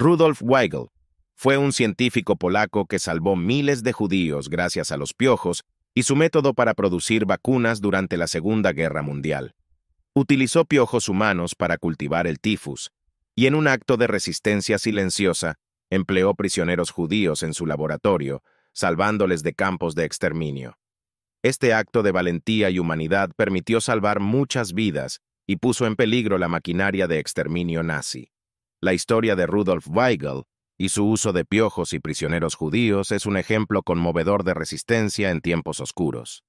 Rudolf Weigel fue un científico polaco que salvó miles de judíos gracias a los piojos y su método para producir vacunas durante la Segunda Guerra Mundial. Utilizó piojos humanos para cultivar el tifus, y en un acto de resistencia silenciosa, empleó prisioneros judíos en su laboratorio, salvándoles de campos de exterminio. Este acto de valentía y humanidad permitió salvar muchas vidas y puso en peligro la maquinaria de exterminio nazi. La historia de Rudolf Weigel y su uso de piojos y prisioneros judíos es un ejemplo conmovedor de resistencia en tiempos oscuros.